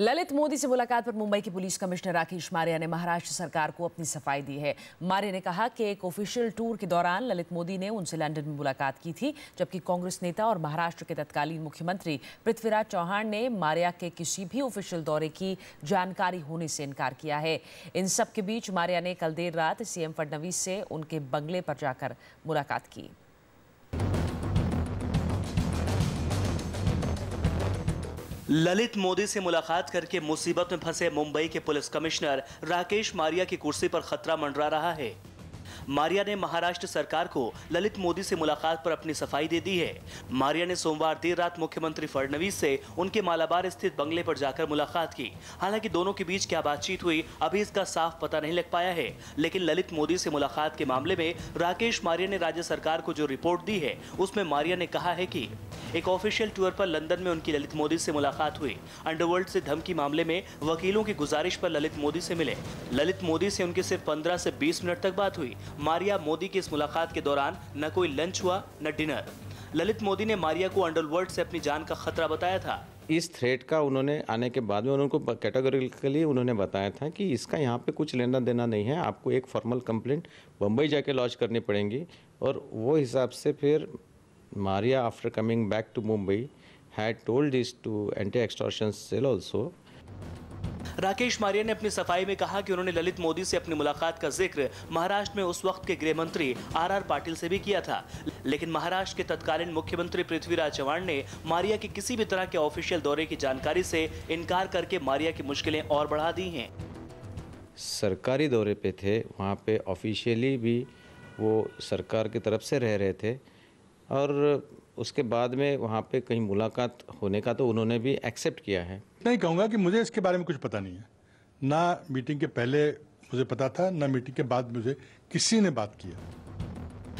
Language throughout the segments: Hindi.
ललित मोदी से मुलाकात पर मुंबई के पुलिस कमिश्नर राकेश मारिया ने महाराष्ट्र सरकार को अपनी सफाई दी है मारिया ने कहा कि एक ऑफिशियल टूर के दौरान ललित मोदी ने उनसे लंदन में मुलाकात की थी जबकि कांग्रेस नेता और महाराष्ट्र के तत्कालीन मुख्यमंत्री पृथ्वीराज चौहान ने मारिया के किसी भी ऑफिशियल दौरे की जानकारी होने से इनकार किया है इन सबके बीच मारिया ने कल देर रात सीएम फडणवीस से उनके बंगले पर जाकर मुलाकात की ललित मोदी से मुलाकात करके मुसीबत में फंसे मुंबई के पुलिस कमिश्नर राकेश मारिया की कुर्सी पर खतरा मंडरा रहा है मारिया ने महाराष्ट्र सरकार को ललित मोदी से मुलाकात पर अपनी सफाई दे दी है मारिया ने सोमवार देर रात मुख्यमंत्री फडणवीस से उनके मालाबार स्थित बंगले पर जाकर मुलाकात की हालांकि दोनों के बीच क्या बातचीत हुई अभी इसका साफ पता नहीं लग पाया है लेकिन ललित मोदी से मुलाकात के मामले में राकेश मारिया ने राज्य सरकार को जो रिपोर्ट दी है उसमें मारिया ने कहा है की एक ऑफिशियल टूर पर लंदन में उनकी ललित मोदी से मुलाकात हुई अंडरवर्ल्ड से धमकी मामले में वकीलों की गुजारिश पर ललित मोदी से मिले ललित मोदी से उनकी सिर्फ 15 से 20 मिनट तक बात हुई मारिया मोदी की इस मुलाकात के दौरान न कोई लंच हुआ न डिनर ललित मोदी ने मारिया को अंडरवर्ल्ड से अपनी जान का खतरा बताया था इस थ्रेट का उन्होंने आने के बाद में उनको कैटेगोरिकली उन्होंने बताया था कि इसका यहाँ पे कुछ लेना देना नहीं है आपको एक फॉर्मल कंप्लेंट बम्बई जाके लॉन्च करनी पड़ेगी और वो हिसाब से फिर Maria after coming back to Mumbai had told this to anti extortion cell also Rakesh Maria ने अपनी सफाई में कहा कि उन्होंने ललित मोदी से अपनी मुलाकात का जिक्र महाराष्ट्र में उस वक्त के गृह मंत्री आर आर पाटिल से भी किया था लेकिन महाराष्ट्र के तत्कालीन मुख्यमंत्री पृथ्वीराज चौहान ने मारिया के किसी भी तरह के ऑफिशियल दौरे की जानकारी से इनकार करके मारिया की मुश्किलें और बढ़ा दी हैं सरकारी दौरे पे थे वहाँ पे ऑफिशियली भी वो सरकार की तरफ से रह रहे थे और उसके बाद में वहाँ पे कहीं मुलाकात होने का तो उन्होंने भी एक्सेप्ट किया है नहीं कहूँगा कि मुझे इसके बारे में कुछ पता नहीं है ना मीटिंग के पहले मुझे पता था ना मीटिंग के बाद मुझे किसी ने बात किया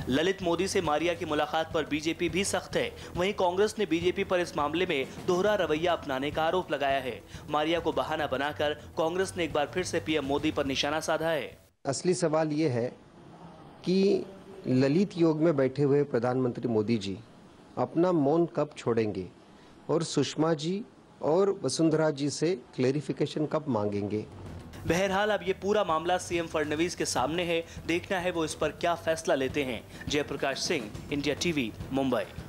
ललित मोदी से मारिया की मुलाकात पर बीजेपी भी सख्त है वहीं कांग्रेस ने बीजेपी पर इस मामले में दोहरा रवैया अपनाने का आरोप लगाया है मारिया को बहाना बनाकर कांग्रेस ने एक बार फिर से पीएम मोदी पर निशाना साधा है असली सवाल ये है कि ललित योग में बैठे हुए प्रधानमंत्री मोदी जी अपना मौन कब छोड़ेंगे और सुषमा जी और वसुंधरा जी से क्लेरिफिकेशन कब मांगेंगे बहरहाल अब ये पूरा मामला सीएम फडणवीस के सामने है देखना है वो इस पर क्या फैसला लेते हैं जयप्रकाश सिंह इंडिया टीवी मुंबई